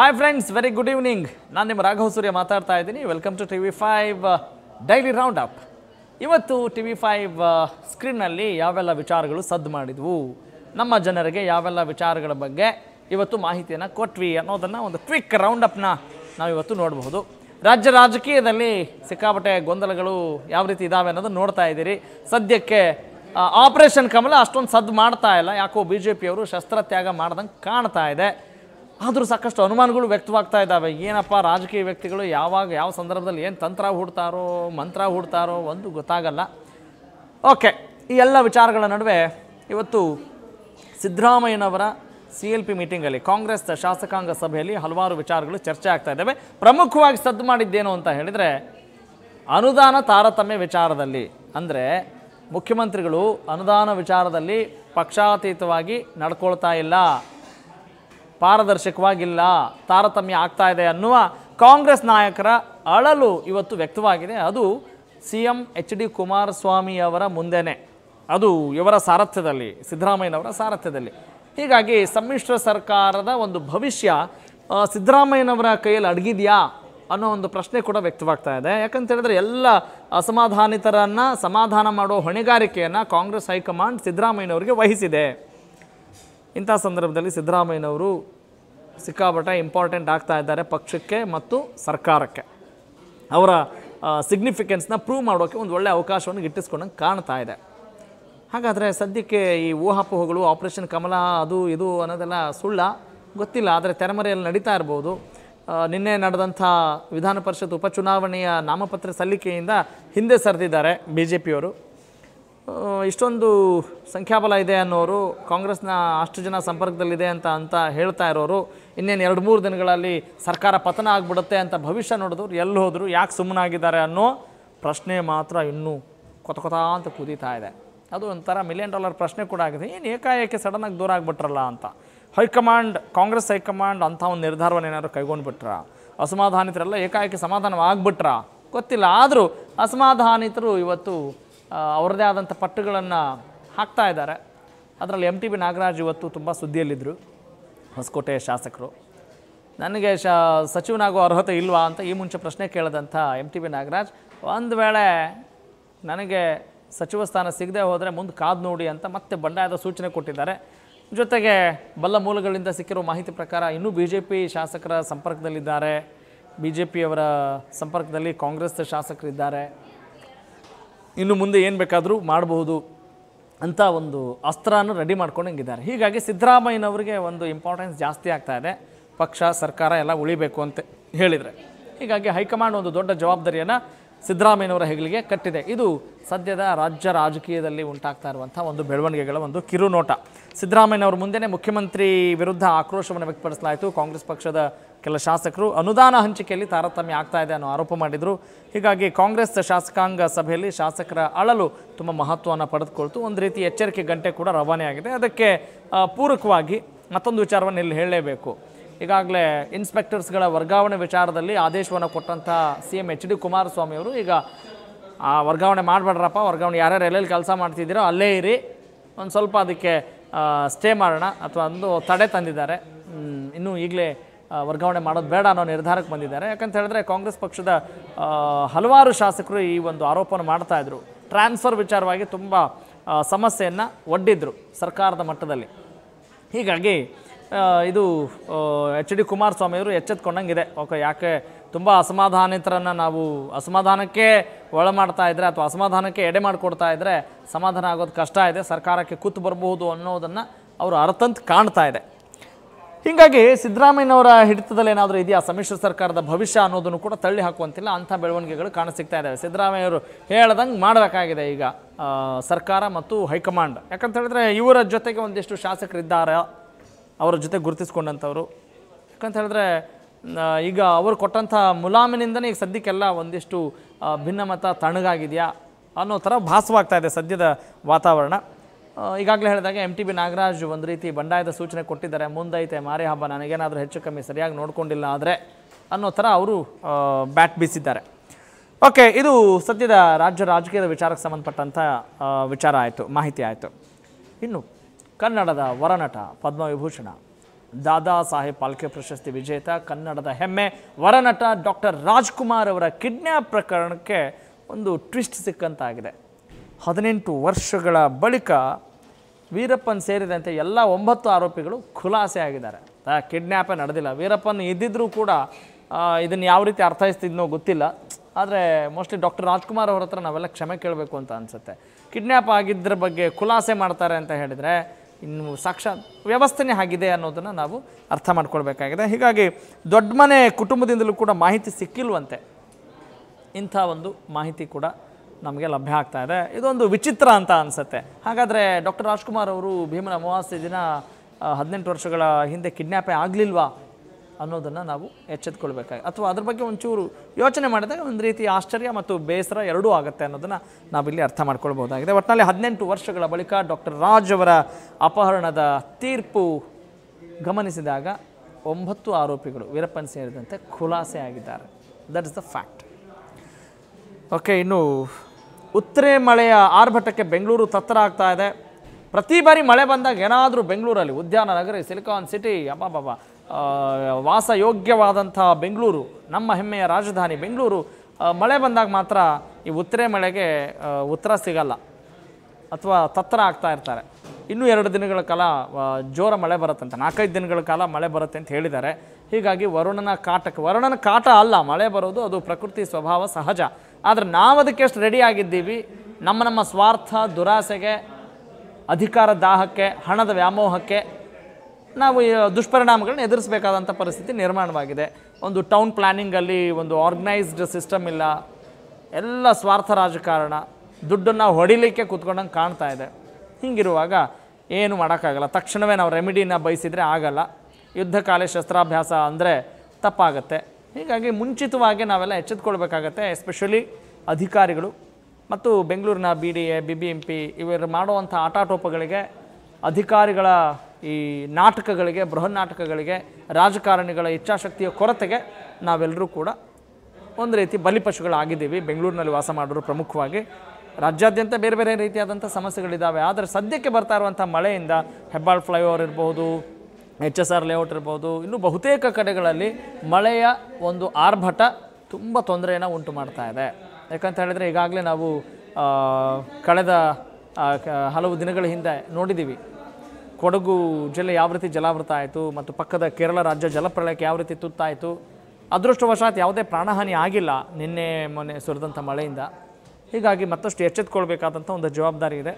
hi friends very good evening ನಾನು ನಿಮ್ಮ ರಾಘವ ಸೂರ್ಯ ಮಾತಾಡ್ತಾ ಇದ್ದೀನಿ welcome to T V five daily round up ಇವತ್ತು ಟಿ ವಿ ಫೈವ್ ಸ್ಕ್ರೀನ್ನಲ್ಲಿ ಯಾವೆಲ್ಲ ವಿಚಾರಗಳು ಸದ್ದು ಮಾಡಿದ್ವು ನಮ್ಮ ಜನರಿಗೆ ಯಾವೆಲ್ಲ ವಿಚಾರಗಳ ಬಗ್ಗೆ ಇವತ್ತು ಮಾಹಿತಿಯನ್ನು ಕೊಟ್ವಿ ಅನ್ನೋದನ್ನು ಒಂದು ಕ್ವಿಕ್ ರೌಂಡ್ ಅಪ್ನ ನಾವು ಇವತ್ತು ನೋಡಬಹುದು ರಾಜ್ಯ ರಾಜಕೀಯದಲ್ಲಿ ಸಿಕ್ಕಾಪಟ್ಟೆ ಗೊಂದಲಗಳು ಯಾವ ರೀತಿ ಇದ್ದಾವೆ ಅನ್ನೋದನ್ನು ನೋಡ್ತಾ ಇದ್ದೀರಿ ಸದ್ಯಕ್ಕೆ ಆಪರೇಷನ್ ಕಮಲ ಅಷ್ಟೊಂದು ಸದ್ದು ಮಾಡ್ತಾ ಇಲ್ಲ ಯಾಕೋ ಬಿ ಜೆ ಪಿಯವರು ಶಸ್ತ್ರತ್ಯಾಗ ಮಾಡ್ದಂಗೆ ಕಾಣ್ತಾ ಇದೆ ಆದರೂ ಸಾಕಷ್ಟು ಅನುಮಾನಗಳು ವ್ಯಕ್ತವಾಗ್ತಾ ಇದ್ದಾವೆ ಏನಪ್ಪ ರಾಜಕೀಯ ವ್ಯಕ್ತಿಗಳು ಯಾವಾಗ ಯಾವ ಸಂದರ್ಭದಲ್ಲಿ ಏನು ತಂತ್ರ ಹೂಡ್ತಾರೋ ಮಂತ್ರ ಹೂಡ್ತಾರೋ ಒಂದು ಗೊತ್ತಾಗಲ್ಲ ಓಕೆ ಈ ಎಲ್ಲ ವಿಚಾರಗಳ ನಡುವೆ ಇವತ್ತು ಸಿದ್ದರಾಮಯ್ಯನವರ ಸಿ ಎಲ್ ಪಿ ಮೀಟಿಂಗಲ್ಲಿ ಕಾಂಗ್ರೆಸ್ ಶಾಸಕಾಂಗ ಸಭೆಯಲ್ಲಿ ಹಲವಾರು ವಿಚಾರಗಳು ಚರ್ಚೆ ಆಗ್ತಾ ಇದ್ದಾವೆ ಪ್ರಮುಖವಾಗಿ ಸದ್ದು ಮಾಡಿದ್ದೇನು ಅಂತ ಹೇಳಿದರೆ ಅನುದಾನ ತಾರತಮ್ಯ ವಿಚಾರದಲ್ಲಿ ಅಂದರೆ ಮುಖ್ಯಮಂತ್ರಿಗಳು ಅನುದಾನ ವಿಚಾರದಲ್ಲಿ ಪಕ್ಷಾತೀತವಾಗಿ ನಡ್ಕೊಳ್ತಾ ಇಲ್ಲ ಪಾರದರ್ಶಕವಾಗಿಲ್ಲ ತಾರತಮ್ಯ ಆಗ್ತಾ ಇದೆ ಅನ್ನುವ ಕಾಂಗ್ರೆಸ್ ನಾಯಕರ ಅಳಲು ಇವತ್ತು ವ್ಯಕ್ತವಾಗಿದೆ ಅದು ಸಿ ಎಂ ಎಚ್ ಡಿ ಕುಮಾರಸ್ವಾಮಿಯವರ ಮುಂದೆನೆ ಅದು ಇವರ ಸಾರಥ್ಯದಲ್ಲಿ ಸಿದ್ದರಾಮಯ್ಯನವರ ಸಾರಥ್ಯದಲ್ಲಿ ಹೀಗಾಗಿ ಸಮ್ಮಿಶ್ರ ಸರ್ಕಾರದ ಒಂದು ಭವಿಷ್ಯ ಸಿದ್ದರಾಮಯ್ಯನವರ ಕೈಯಲ್ಲಿ ಅಡಗಿದೆಯಾ ಅನ್ನೋ ಒಂದು ಪ್ರಶ್ನೆ ಕೂಡ ವ್ಯಕ್ತವಾಗ್ತಾ ಇದೆ ಯಾಕಂತೇಳಿದ್ರೆ ಎಲ್ಲ ಅಸಮಾಧಾನಿತರನ್ನು ಸಮಾಧಾನ ಮಾಡುವ ಹೊಣೆಗಾರಿಕೆಯನ್ನು ಕಾಂಗ್ರೆಸ್ ಹೈಕಮಾಂಡ್ ಸಿದ್ದರಾಮಯ್ಯನವರಿಗೆ ವಹಿಸಿದೆ ಇಂಥ ಸಂದರ್ಭದಲ್ಲಿ ಸಿದ್ದರಾಮಯ್ಯನವರು ಸಿಕ್ಕಾಪಟ್ಟೆ ಇಂಪಾರ್ಟೆಂಟ್ ಆಗ್ತಾ ಇದ್ದಾರೆ ಪಕ್ಷಕ್ಕೆ ಮತ್ತು ಸರ್ಕಾರಕ್ಕೆ ಅವರ ಸಿಗ್ನಿಫಿಕೆನ್ಸ್ನ ಪ್ರೂವ್ ಮಾಡೋಕ್ಕೆ ಒಂದು ಒಳ್ಳೆಯ ಅವಕಾಶವನ್ನು ಗಿಟ್ಟಿಸ್ಕೊಂಡಂಗೆ ಕಾಣ್ತಾ ಇದೆ ಹಾಗಾದರೆ ಸದ್ಯಕ್ಕೆ ಈ ಊಹಾಪೋಹಗಳು ಆಪರೇಷನ್ ಕಮಲ ಅದು ಇದು ಅನ್ನೋದೆಲ್ಲ ಸುಳ್ಳ ಗೊತ್ತಿಲ್ಲ ಆದರೆ ತೆರೆಮರೆಯಲ್ಲಿ ನಡೀತಾ ಇರ್ಬೋದು ನಿನ್ನೆ ನಡೆದಂಥ ವಿಧಾನ ಪರಿಷತ್ ಉಪಚುನಾವಣೆಯ ನಾಮಪತ್ರ ಸಲ್ಲಿಕೆಯಿಂದ ಹಿಂದೆ ಸರಿದಿದ್ದಾರೆ ಬಿ ಜೆ ಪಿಯವರು ಇಷ್ಟೊಂದು ಸಂಖ್ಯಾಬಲ ಇದೆ ಅನ್ನೋರು ಕಾಂಗ್ರೆಸ್ನ ಅಷ್ಟು ಜನ ಸಂಪರ್ಕದಲ್ಲಿದೆ ಅಂತ ಅಂತ ಹೇಳ್ತಾ ಇರೋರು ಇನ್ನೇನು ಎರಡು ಮೂರು ದಿನಗಳಲ್ಲಿ ಸರ್ಕಾರ ಪತನ ಆಗಿಬಿಡುತ್ತೆ ಅಂತ ಭವಿಷ್ಯ ನೋಡಿದವ್ರು ಎಲ್ಲಿ ಹೋದರು ಯಾಕೆ ಸುಮ್ಮನಾಗಿದ್ದಾರೆ ಅನ್ನೋ ಪ್ರಶ್ನೆ ಮಾತ್ರ ಇನ್ನೂ ಕೊತ ಕೊತ ಅಂತ ಕುದೀತಾ ಇದೆ ಅದು ಒಂಥರ ಮಿಲಿಯನ್ ಡಾಲರ್ ಪ್ರಶ್ನೆ ಕೂಡ ಆಗಿದೆ ಏನು ಏಕಾಏಕಿ ಸಡನ್ನಾಗಿ ದೂರ ಆಗಿಬಿಟ್ರಲ್ಲ ಅಂತ ಹೈಕಮಾಂಡ್ ಕಾಂಗ್ರೆಸ್ ಹೈಕಮಾಂಡ್ ಅಂಥ ಒಂದು ನಿರ್ಧಾರವನ್ನು ಏನಾದ್ರು ಕೈಗೊಂಡು ಅಸಮಾಧಾನಿತರೆಲ್ಲ ಏಕಾಏಕಿ ಸಮಾಧಾನ ಗೊತ್ತಿಲ್ಲ ಆದರೂ ಅಸಮಾಧಾನಿತರು ಇವತ್ತು ಅವರದೇ ಆದಂಥ ಪಟ್ಟುಗಳನ್ನು ಹಾಕ್ತಾ ಇದ್ದಾರೆ ಅದರಲ್ಲಿ ಎಂ ಟಿ ಬಿ ನಾಗರಾಜ್ ಇವತ್ತು ತುಂಬ ಸುದ್ದಿಯಲ್ಲಿದ್ದರು ಹೊಸಕೋಟೆಯ ಶಾಸಕರು ನನಗೆ ಶ ಸಚಿವನಾಗೋ ಅರ್ಹತೆ ಇಲ್ವಾ ಅಂತ ಈ ಮುಂಚೆ ಪ್ರಶ್ನೆ ಕೇಳಿದಂಥ ಎಮ್ ಟಿ ಬಿ ನಾಗರಾಜ್ ಒಂದು ವೇಳೆ ನನಗೆ ಸಚಿವ ಸ್ಥಾನ ಸಿಗದೆ ಹೋದರೆ ಮುಂದೆ ಕಾದು ನೋಡಿ ಅಂತ ಮತ್ತೆ ಬಂಡಾಯದ ಸೂಚನೆ ಕೊಟ್ಟಿದ್ದಾರೆ ಜೊತೆಗೆ ಬಲ್ಲ ಮೂಲಗಳಿಂದ ಸಿಕ್ಕಿರೋ ಮಾಹಿತಿ ಪ್ರಕಾರ ಇನ್ನೂ ಬಿ ಜೆ ಪಿ ಶಾಸಕರ ಸಂಪರ್ಕದಲ್ಲಿದ್ದಾರೆ ಬಿ ಜೆ ಪಿಯವರ ಸಂಪರ್ಕದಲ್ಲಿ ಕಾಂಗ್ರೆಸ್ ಶಾಸಕರಿದ್ದಾರೆ ಇನ್ನು ಮುಂದೆ ಏನು ಬೇಕಾದರೂ ಮಾಡಬಹುದು ಅಂತ ಒಂದು ಅಸ್ತ್ರನೂ ರೆಡಿ ಹಿಂಗಿದ್ದಾರೆ ಹೀಗಾಗಿ ಸಿದ್ದರಾಮಯ್ಯನವ್ರಿಗೆ ಒಂದು ಇಂಪಾರ್ಟೆನ್ಸ್ ಜಾಸ್ತಿ ಆಗ್ತಾ ಇದೆ ಪಕ್ಷ ಸರ್ಕಾರ ಎಲ್ಲ ಉಳಿಬೇಕು ಅಂತ ಹೇಳಿದರೆ ಹೀಗಾಗಿ ಹೈಕಮಾಂಡ್ ಒಂದು ದೊಡ್ಡ ಜವಾಬ್ದಾರಿಯನ್ನು ಸಿದ್ದರಾಮಯ್ಯನವರ ಹೆಗಲಿಗೆ ಕಟ್ಟಿದೆ ಇದು ಸದ್ಯದ ರಾಜ್ಯ ರಾಜಕೀಯದಲ್ಲಿ ಉಂಟಾಗ್ತಾ ಇರುವಂಥ ಒಂದು ಬೆಳವಣಿಗೆಗಳ ಒಂದು ಕಿರುನೋಟ ಸಿದ್ದರಾಮಯ್ಯನವರ ಮುಂದೆನೇ ಮುಖ್ಯಮಂತ್ರಿ ವಿರುದ್ಧ ಆಕ್ರೋಶವನ್ನು ವ್ಯಕ್ತಪಡಿಸಲಾಯಿತು ಕಾಂಗ್ರೆಸ್ ಪಕ್ಷದ ಕೆಲ ಶಾಸಕರು ಅನುದಾನ ಹಂಚಿಕೆಯಲ್ಲಿ ತಾರತಮ್ಯ ಆಗ್ತಾ ಇದೆ ಅನ್ನೋ ಆರೋಪ ಮಾಡಿದರು ಹೀಗಾಗಿ ಕಾಂಗ್ರೆಸ್ ಶಾಸಕಾಂಗ ಸಭೆಯಲ್ಲಿ ಶಾಸಕರ ಅಳಲು ತುಂಬ ಮಹತ್ವವನ್ನು ಪಡೆದುಕೊಳ್ತು ಒಂದು ರೀತಿ ಎಚ್ಚರಿಕೆ ಗಂಟೆ ಕೂಡ ರವಾನೆಯಾಗಿದೆ ಅದಕ್ಕೆ ಪೂರಕವಾಗಿ ಮತ್ತೊಂದು ವಿಚಾರವನ್ನು ಇಲ್ಲಿ ಹೇಳಲೇಬೇಕು ಈಗಾಗಲೇ ಇನ್ಸ್ಪೆಕ್ಟರ್ಸ್ಗಳ ವರ್ಗಾವಣೆ ವಿಚಾರದಲ್ಲಿ ಆದೇಶವನ್ನು ಕೊಟ್ಟಂಥ ಸಿ ಎಮ್ ಎಚ್ ಡಿ ಅವರು ಈಗ ಆ ವರ್ಗಾವಣೆ ಮಾಡಬೇಡ್ರಪ್ಪ ವರ್ಗಾವಣೆ ಯಾರ್ಯಾರು ಎಲ್ಲೆಲ್ಲಿ ಕೆಲಸ ಮಾಡ್ತಿದ್ದೀರೋ ಅಲ್ಲೇ ಇರಿ ಒಂದು ಸ್ವಲ್ಪ ಅದಕ್ಕೆ ಸ್ಟೇ ಮಾಡೋಣ ಅಥವಾ ಒಂದು ತಡೆ ತಂದಿದ್ದಾರೆ ಇನ್ನೂ ಈಗಲೇ ವರ್ಗಾವಣೆ ಮಾಡೋದು ಬೇಡ ಅನ್ನೋ ನಿರ್ಧಾರಕ್ಕೆ ಬಂದಿದ್ದಾರೆ ಯಾಕಂತ ಹೇಳಿದ್ರೆ ಕಾಂಗ್ರೆಸ್ ಪಕ್ಷದ ಹಲವಾರು ಶಾಸಕರು ಈ ಒಂದು ಆರೋಪವನ್ನು ಮಾಡ್ತಾ ಇದ್ರು ಟ್ರಾನ್ಸ್ಫರ್ ವಿಚಾರವಾಗಿ ತುಂಬ ಸಮಸ್ಯೆಯನ್ನು ಒಡ್ಡಿದ್ರು ಸರ್ಕಾರದ ಮಟ್ಟದಲ್ಲಿ ಹೀಗಾಗಿ ಇದು ಎಚ್ ಡಿ ಕುಮಾರಸ್ವಾಮಿಯವರು ಎಚ್ಚೆತ್ಕೊಂಡಂಗಿದೆ ಓಕೆ ಯಾಕೆ ತುಂಬ ಅಸಮಾಧಾನಿತರನ್ನು ನಾವು ಅಸಮಾಧಾನಕ್ಕೆ ಒಳ ಮಾಡ್ತಾ ಇದ್ದರೆ ಅಥವಾ ಅಸಮಾಧಾನಕ್ಕೆ ಎಡೆ ಮಾಡಿಕೊಡ್ತಾ ಇದ್ದರೆ ಸಮಾಧಾನ ಆಗೋದು ಕಷ್ಟ ಇದೆ ಸರ್ಕಾರಕ್ಕೆ ಕೂತು ಬರಬಹುದು ಅನ್ನೋದನ್ನು ಅವರು ಅರ್ಥಂತ ಕಾಣ್ತಾ ಇದೆ ಹೀಗಾಗಿ ಸಿದ್ದರಾಮಯ್ಯನವರ ಹಿಡಿತದಲ್ಲಿ ಏನಾದರೂ ಇದೆಯಾ ಸಮ್ಮಿಶ್ರ ಸರ್ಕಾರದ ಭವಿಷ್ಯ ಅನ್ನೋದನ್ನು ಕೂಡ ತಳ್ಳಿ ಹಾಕುವಂತಿಲ್ಲ ಅಂಥ ಬೆಳವಣಿಗೆಗಳು ಕಾಣಿಸ್ತಾ ಇದ್ದಾವೆ ಸಿದ್ದರಾಮಯ್ಯವರು ಹೇಳ್ದಂಗೆ ಮಾಡಬೇಕಾಗಿದೆ ಈಗ ಸರ್ಕಾರ ಮತ್ತು ಹೈಕಮಾಂಡ್ ಯಾಕಂತ ಹೇಳಿದ್ರೆ ಇವರ ಜೊತೆಗೆ ಒಂದಿಷ್ಟು ಶಾಸಕರಿದ್ದಾರೆ ಅವರ ಜೊತೆ ಗುರುತಿಸ್ಕೊಂಡಂಥವ್ರು ಯಾಕಂತ ಹೇಳಿದ್ರೆ ಈಗ ಅವರು ಕೊಟ್ಟಂಥ ಮುಲಾಮಿನಿಂದನೇ ಈಗ ಸದ್ಯಕ್ಕೆಲ್ಲ ಒಂದಿಷ್ಟು ಭಿನ್ನಮತ ತಣ್ಣಗಾಗಿದೆಯಾ ಅನ್ನೋ ಥರ ಭಾಸವಾಗ್ತಾ ಇದೆ ಸದ್ಯದ ವಾತಾವರಣ ಈಗಾಗಲೇ ಹೇಳಿದಾಗ ಎಮ್ ಟಿ ಬಿ ನಾಗರಾಜ್ ಒಂದು ರೀತಿ ಬಂಡಾಯದ ಸೂಚನೆ ಕೊಟ್ಟಿದ್ದಾರೆ ಮುಂದೈತೆ ಮಾರಿ ಹಬ್ಬ ನನಗೇನಾದರೂ ಹೆಚ್ಚು ಕಮ್ಮಿ ಸರಿಯಾಗಿ ನೋಡ್ಕೊಂಡಿಲ್ಲ ಆದರೆ ಅನ್ನೋ ಥರ ಅವರು ಬ್ಯಾಟ್ ಬೀಸಿದ್ದಾರೆ ಓಕೆ ಇದು ಸದ್ಯದ ರಾಜ್ಯ ರಾಜಕೀಯದ ವಿಚಾರಕ್ಕೆ ಸಂಬಂಧಪಟ್ಟಂಥ ವಿಚಾರ ಆಯಿತು ಮಾಹಿತಿ ಆಯಿತು ಇನ್ನು ಕನ್ನಡದ ವರನಟ ಪದ್ಮವಿಭೂಷಣ ದಾದಾ ಸಾಹೇಬ್ ಪಾಲ್ಕೆ ಪ್ರಶಸ್ತಿ ವಿಜೇತ ಕನ್ನಡದ ಹೆಮ್ಮೆ ವರನಟ ಡಾಕ್ಟರ್ ರಾಜ್ಕುಮಾರ್ ಅವರ ಕಿಡ್ನ್ಯಾಪ್ ಪ್ರಕರಣಕ್ಕೆ ಒಂದು ಟ್ವಿಸ್ಟ್ ಸಿಕ್ಕಂತಾಗಿದೆ ಹದಿನೆಂಟು ವರ್ಷಗಳ ಬಳಿಕ ವೀರಪ್ಪನ್ ಸೇರಿದಂತೆ ಎಲ್ಲ ಒಂಬತ್ತು ಆರೋಪಿಗಳು ಖುಲಾಸೆ ಆಗಿದ್ದಾರೆ ಕಿಡ್ನ್ಯಾಪೇ ನಡೆದಿಲ್ಲ ವೀರಪ್ಪನ್ ಇದ್ದಿದ್ರೂ ಕೂಡ ಇದನ್ನು ಯಾವ ರೀತಿ ಅರ್ಥೈಸ್ತಿದ್ನೋ ಗೊತ್ತಿಲ್ಲ ಆದರೆ ಮೋಸ್ಟ್ಲಿ ಡಾಕ್ಟರ್ ರಾಜ್ಕುಮಾರ್ ಅವರ ಹತ್ರ ನಾವೆಲ್ಲ ಕ್ಷಮೆ ಕೇಳಬೇಕು ಅಂತ ಅನಿಸುತ್ತೆ ಕಿಡ್ನ್ಯಾಪ್ ಆಗಿದ್ದರ ಬಗ್ಗೆ ಖುಲಾಸೆ ಮಾಡ್ತಾರೆ ಅಂತ ಹೇಳಿದರೆ ಇನ್ನು ಸಾಕ್ಷಾತ್ ವ್ಯವಸ್ಥೆನೇ ಆಗಿದೆ ಅನ್ನೋದನ್ನು ನಾವು ಅರ್ಥ ಮಾಡ್ಕೊಳ್ಬೇಕಾಗಿದೆ ಹೀಗಾಗಿ ದೊಡ್ಡ ಮನೆ ಕುಟುಂಬದಿಂದಲೂ ಕೂಡ ಮಾಹಿತಿ ಸಿಕ್ಕಿಲ್ವಂತೆ ಇಂಥ ಒಂದು ಮಾಹಿತಿ ಕೂಡ ನಮಗೆ ಲಭ್ಯ ಆಗ್ತಾ ಇದೆ ಇದೊಂದು ವಿಚಿತ್ರ ಅಂತ ಅನಿಸುತ್ತೆ ಹಾಗಾದರೆ ಡಾಕ್ಟರ್ ರಾಜ್ಕುಮಾರ್ ಅವರು ಭೀಮನ ಅಮಾವಾಸ್ಯೆ ದಿನ ಹದಿನೆಂಟು ವರ್ಷಗಳ ಹಿಂದೆ ಕಿಡ್ನ್ಯಾಪೇ ಆಗಲಿಲ್ವಾ ಅನ್ನೋದನ್ನು ನಾವು ಎಚ್ಚೆತ್ಕೊಳ್ಬೇಕಾಗಿ ಅಥವಾ ಅದ್ರ ಬಗ್ಗೆ ಒಂಚೂರು ಯೋಚನೆ ಮಾಡಿದಾಗ ಒಂದು ರೀತಿ ಆಶ್ಚರ್ಯ ಮತ್ತು ಬೇಸರ ಎರಡೂ ಆಗುತ್ತೆ ಅನ್ನೋದನ್ನು ನಾವಿಲ್ಲಿ ಅರ್ಥ ಮಾಡ್ಕೊಳ್ಬೋದಾಗಿದೆ ಒಟ್ಟಿನಲ್ಲಿ ಹದಿನೆಂಟು ವರ್ಷಗಳ ಬಳಿಕ ಡಾಕ್ಟರ್ ರಾಜ್ ಅವರ ಅಪಹರಣದ ತೀರ್ಪು ಗಮನಿಸಿದಾಗ ಒಂಬತ್ತು ಆರೋಪಿಗಳು ವೀರಪ್ಪನ್ ಸೇರಿದಂತೆ ಖುಲಾಸೆ ಆಗಿದ್ದಾರೆ that is the fact okay ಇನ್ನು ಉತ್ತರೇ ಮಳೆಯ ಆರ್ಭಟಕ್ಕೆ ಬೆಂಗಳೂರು ತತ್ತರ ಆಗ್ತಾ ಇದೆ ಪ್ರತಿ ಬಾರಿ ಮಳೆ ಬಂದಾಗ ಏನಾದರೂ ಬೆಂಗಳೂರಲ್ಲಿ ಉದ್ಯಾನ ನಗರಿ ಸಿಲಿಕಾನ್ ಸಿಟಿ ಅಮ್ಮ ಬಾಬಾ ವಾಸಯೋಗ್ಯವಾದಂಥ ಬೆಂಗಳೂರು ನಮ್ಮ ಹೆಮ್ಮೆಯ ರಾಜಧಾನಿ ಬೆಂಗಳೂರು ಮಳೆ ಬಂದಾಗ ಮಾತ್ರ ಈ ಉತ್ತರೆ ಮಳೆಗೆ ಉತ್ತರ ಸಿಗಲ್ಲ ಅಥವಾ ತತ್ತರ ಆಗ್ತಾ ಇರ್ತಾರೆ ಇನ್ನೂ ಎರಡು ದಿನಗಳ ಕಾಲ ಜೋರ ಮಳೆ ಬರುತ್ತಂತೆ ನಾಲ್ಕೈದು ದಿನಗಳ ಕಾಲ ಮಳೆ ಬರುತ್ತೆ ಅಂತ ಹೇಳಿದ್ದಾರೆ ಹೀಗಾಗಿ ವರುಣನ ಕಾಟಕ್ಕೆ ವರುಣನ ಕಾಟ ಅಲ್ಲ ಮಳೆ ಬರೋದು ಅದು ಪ್ರಕೃತಿ ಸ್ವಭಾವ ಸಹಜ ಆದರೆ ನಾವು ಅದಕ್ಕೆಷ್ಟು ರೆಡಿ ಆಗಿದ್ದೀವಿ ನಮ್ಮ ನಮ್ಮ ಸ್ವಾರ್ಥ ದುರಾಸೆಗೆ ಅಧಿಕಾರ ದಾಹಕ್ಕೆ ಹಣದ ವ್ಯಾಮೋಹಕ್ಕೆ ನಾವು ದುಷ್ಪರಿಣಾಮಗಳನ್ನ ಎದುರಿಸಬೇಕಾದಂಥ ಪರಿಸ್ಥಿತಿ ನಿರ್ಮಾಣವಾಗಿದೆ ಒಂದು ಟೌನ್ ಪ್ಲ್ಯಾನಿಂಗಲ್ಲಿ ಒಂದು ಆರ್ಗನೈಸ್ಡ್ ಸಿಸ್ಟಮ್ ಇಲ್ಲ ಎಲ್ಲ ಸ್ವಾರ್ಥ ರಾಜಕಾರಣ ದುಡ್ಡನ್ನು ಹೊಡಿಲಿಕ್ಕೆ ಕೂತ್ಕೊಂಡಂಗೆ ಕಾಣ್ತಾ ಇದೆ ಹೀಗಿರುವಾಗ ಏನು ಮಾಡೋಕ್ಕಾಗಲ್ಲ ತಕ್ಷಣವೇ ನಾವು ರೆಮಿಡಿನ ಬಯಸಿದರೆ ಆಗಲ್ಲ ಕಾಲ ಶಸ್ತ್ರಾಭ್ಯಾಸ ಅಂದರೆ ತಪ್ಪಾಗತ್ತೆ ಹೀಗಾಗಿ ಮುಂಚಿತವಾಗಿ ನಾವೆಲ್ಲ ಎಚ್ಚೆತ್ಕೊಳ್ಬೇಕಾಗತ್ತೆ ಎಸ್ಪೆಷಲಿ ಅಧಿಕಾರಿಗಳು ಮತ್ತು ಬೆಂಗಳೂರಿನ B D A B B M P ಇವರು ಮಾಡುವಂಥ ಆಟಾಟೋಪಗಳಿಗೆ ಅಧಿಕಾರಿಗಳ ಈ ನಾಟಕಗಳಿಗೆ ಬೃಹನ್ನಾಟಕಗಳಿಗೆ ರಾಜಕಾರಣಿಗಳ ಇಚ್ಛಾಶಕ್ತಿಯ ಕೊರತೆಗೆ ನಾವೆಲ್ಲರೂ ಕೂಡ ಒಂದು ರೀತಿ ಬಲಿಪಶುಗಳಾಗಿದ್ದೀವಿ ಬೆಂಗಳೂರಿನಲ್ಲಿ ವಾಸ ಮಾಡೋರು ಪ್ರಮುಖವಾಗಿ ರಾಜ್ಯಾದ್ಯಂತ ಬೇರೆ ಬೇರೆ ರೀತಿಯಾದಂಥ ಸಮಸ್ಯೆಗಳಿದ್ದಾವೆ ಆದರೆ ಸದ್ಯಕ್ಕೆ ಬರ್ತಾ ಇರುವಂಥ ಮಳೆಯಿಂದ ಹೆಬ್ಬಾಳ್ ಫ್ಲೈಓವರ್ ಇರ್ಬೋದು ಎಚ್ ಎಸ್ ಆರ್ ಲೇಔಟ್ ಇರ್ಬೋದು ಇನ್ನು ಬಹುತೇಕ ಕಡೆಗಳಲ್ಲಿ ಮಳೆಯ ಒಂದು ಆರ್ಭಟ ತುಂಬ ತೊಂದರೆಯನ್ನು ಉಂಟು ಮಾಡ್ತಾ ಇದೆ ಯಾಕಂತ ಹೇಳಿದರೆ ಈಗಾಗಲೇ ನಾವು ಕಳೆದ ಹಲವು ದಿನಗಳ ಹಿಂದೆ ನೋಡಿದ್ದೀವಿ ಕೊಡಗು ಜಿಲ್ಲೆ ಯಾವ ರೀತಿ ಜಲಾವೃತ ಆಯಿತು ಮತ್ತು ಪಕ್ಕದ ಕೇರಳ ರಾಜ್ಯ ಜಲಪ್ರಳಯಕ್ಕೆ ಯಾವ ರೀತಿ ತುತ್ತಾಯಿತು ಅದೃಷ್ಟವಶಾತ್ ಯಾವುದೇ ಪ್ರಾಣಹಾನಿ ಆಗಿಲ್ಲ ನಿನ್ನೆ ಮೊನ್ನೆ ಸುರಿದಂಥ ಮಳೆಯಿಂದ ಹೀಗಾಗಿ ಮತ್ತಷ್ಟು ಎಚ್ಚೆತ್ಕೊಳ್ಬೇಕಾದಂಥ ಒಂದು ಜವಾಬ್ದಾರಿ ಇದೆ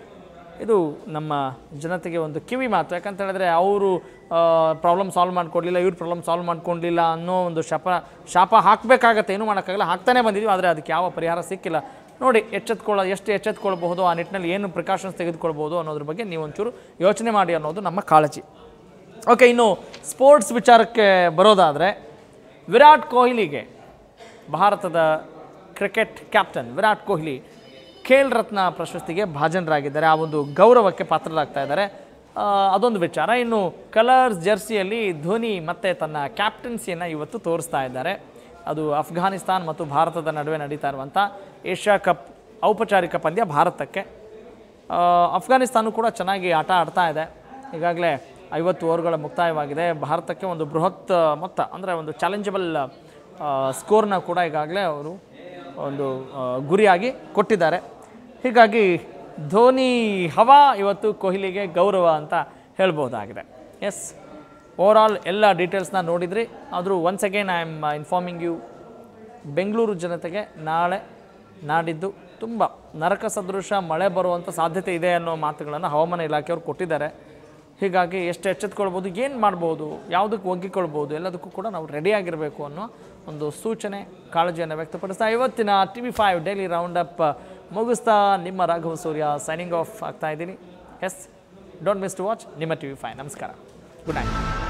ಇದು ನಮ್ಮ ಜನತೆಗೆ ಒಂದು ಕಿವಿ ಮಾತು ಯಾಕಂತ ಹೇಳಿದ್ರೆ ಅವರು ಪ್ರಾಬ್ಲಮ್ ಸಾಲ್ವ್ ಮಾಡ್ಕೊಡ್ಲಿಲ್ಲ ಇವ್ರ ಪ್ರಾಬ್ಲಮ್ ಸಾಲ್ವ್ ಮಾಡ್ಕೊಂಡಿಲ್ಲ ಅನ್ನೋ ಒಂದು ಶಾಪ ಶಾಪ ಹಾಕಬೇಕಾಗತ್ತೆ ಏನೂ ಮಾಡೋಕ್ಕಾಗಲ್ಲ ಹಾಕ್ತಾನೆ ಬಂದಿದ್ವಿ ಆದರೆ ಅದಕ್ಕೆ ಯಾವ ಪರಿಹಾರ ಸಿಕ್ಕಿಲ್ಲ ನೋಡಿ ಎಚ್ಚೆತ್ಕೊಳ್ಳೋ ಎಷ್ಟು ಎಚ್ಚೆತ್ಕೊಳ್ಬಹುದು ಆ ನಿಟ್ಟಿನಲ್ಲಿ ಏನು ಪ್ರಿಕಾಷನ್ಸ್ ತೆಗೆದುಕೊಳ್ಬೋದು ಅನ್ನೋದ್ರ ಬಗ್ಗೆ ನೀವೊಂಚೂರು ಯೋಚನೆ ಮಾಡಿ ಅನ್ನೋದು ನಮ್ಮ ಕಾಳಜಿ ಓಕೆ ಇನ್ನು ಸ್ಪೋರ್ಟ್ಸ್ ವಿಚಾರಕ್ಕೆ ಬರೋದಾದರೆ ವಿರಾಟ್ ಕೊಹ್ಲಿಗೆ ಭಾರತದ ಕ್ರಿಕೆಟ್ ಕ್ಯಾಪ್ಟನ್ ವಿರಾಟ್ ಕೊಹ್ಲಿ ಖೇಲ್ ರತ್ನ ಪ್ರಶಸ್ತಿಗೆ ಭಾಜನರಾಗಿದ್ದಾರೆ ಆ ಒಂದು ಗೌರವಕ್ಕೆ ಪಾತ್ರರಾಗ್ತಾ ಇದ್ದಾರೆ ಅದೊಂದು ವಿಚಾರ ಇನ್ನು ಕಲರ್ಸ್ ಜರ್ಸಿಯಲ್ಲಿ ಧೋನಿ ಮತ್ತು ತನ್ನ ಕ್ಯಾಪ್ಟನ್ಸಿಯನ್ನು ಇವತ್ತು ತೋರಿಸ್ತಾ ಇದ್ದಾರೆ ಅದು ಅಫ್ಘಾನಿಸ್ತಾನ್ ಮತ್ತು ಭಾರತದ ನಡುವೆ ನಡೀತಾ ಇರುವಂಥ ಏಷ್ಯಾ ಕಪ್ ಔಪಚಾರಿಕ ಪಂದ್ಯ ಭಾರತಕ್ಕೆ ಅಫ್ಘಾನಿಸ್ತಾನ ಕೂಡ ಚೆನ್ನಾಗಿ ಆಟ ಆಡ್ತಾ ಇದೆ ಈಗಾಗಲೇ ಐವತ್ತು ಓವರ್ಗಳ ಮುಕ್ತಾಯವಾಗಿದೆ ಭಾರತಕ್ಕೆ ಒಂದು ಬೃಹತ್ ಮೊತ್ತ ಅಂದರೆ ಒಂದು ಚಾಲೆಂಜಬಲ್ ಸ್ಕೋರ್ನ ಕೂಡ ಈಗಾಗಲೇ ಅವರು ಒಂದು ಗುರಿಯಾಗಿ ಕೊಟ್ಟಿದ್ದಾರೆ ಹೀಗಾಗಿ ಧೋನಿ ಹವಾ ಇವತ್ತು ಕೊಹ್ಲಿಗೆ ಗೌರವ ಅಂತ ಹೇಳ್ಬೋದಾಗಿದೆ ಎಸ್ ಓವರಾಲ್ ಎಲ್ಲ ಡೀಟೇಲ್ಸ್ನ ನೋಡಿದ್ರಿ ಆದರೂ once again I am informing you Bengaluru ಜನತೆಗೆ ನಾಳೆ ನಾಡಿದ್ದು ತುಂಬ ನರಕ ಸದೃಶ ಮಳೆ ಬರುವಂಥ ಸಾಧ್ಯತೆ ಇದೆ ಅನ್ನೋ ಮಾತುಗಳನ್ನು ಹವಾಮಾನ ಇಲಾಖೆಯವರು ಕೊಟ್ಟಿದ್ದಾರೆ ಹೀಗಾಗಿ ಎಷ್ಟು ಎಚ್ಚೆತ್ಕೊಳ್ಬೋದು ಏನು ಮಾಡ್ಬೋದು ಯಾವುದಕ್ಕೆ ಒಗ್ಗಿಕೊಳ್ಬೋದು ಎಲ್ಲದಕ್ಕೂ ಕೂಡ ನಾವು ರೆಡಿಯಾಗಿರಬೇಕು ಅನ್ನೋ ಒಂದು ಸೂಚನೆ ಕಾಳಜಿಯನ್ನು ವ್ಯಕ್ತಪಡಿಸ್ತಾ ಇವತ್ತಿನ T V five daily round up ಮುಗಿಸ್ತಾ ನಿಮ್ಮ ರಾಘವ ಸೂರ್ಯ ಸೈನಿಂಗ್ ಆಫ್ ಆಗ್ತಾ ಇದ್ದೀನಿ yes don't miss to watch ನಿಮ್ಮ ಟಿ ವಿ ಫೈವ್ ನಮಸ್ಕಾರ ಗುಡ್ ನೈಟ್